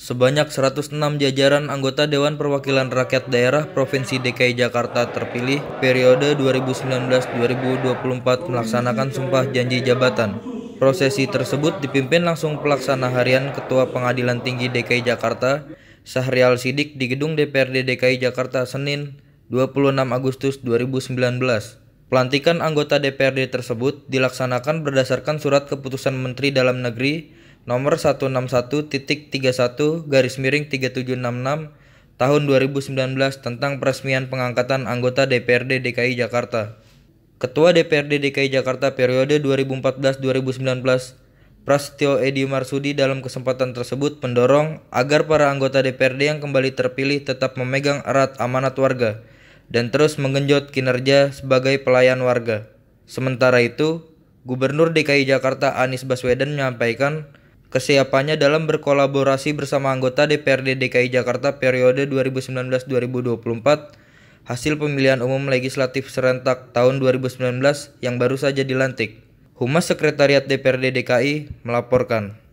Sebanyak 106 jajaran anggota Dewan Perwakilan Rakyat Daerah Provinsi DKI Jakarta terpilih periode 2019-2024 melaksanakan sumpah janji jabatan. Prosesi tersebut dipimpin langsung pelaksana harian Ketua Pengadilan Tinggi DKI Jakarta, Sahrial Sidik di Gedung DPRD DKI Jakarta Senin 26 Agustus 2019. Pelantikan anggota DPRD tersebut dilaksanakan berdasarkan surat keputusan Menteri Dalam Negeri nomor 161.31 garis miring 3766 tahun 2019 tentang peresmian pengangkatan anggota DPRD DKI Jakarta. Ketua DPRD DKI Jakarta periode 2014-2019 Prasetyo Edi Marsudi dalam kesempatan tersebut mendorong agar para anggota DPRD yang kembali terpilih tetap memegang erat amanat warga dan terus menggenjot kinerja sebagai pelayan warga. Sementara itu, Gubernur DKI Jakarta Anies Baswedan menyampaikan kesiapannya dalam berkolaborasi bersama anggota DPRD DKI Jakarta periode 2019-2024 hasil pemilihan umum legislatif serentak tahun 2019 yang baru saja dilantik. Humas Sekretariat DPRD DKI melaporkan.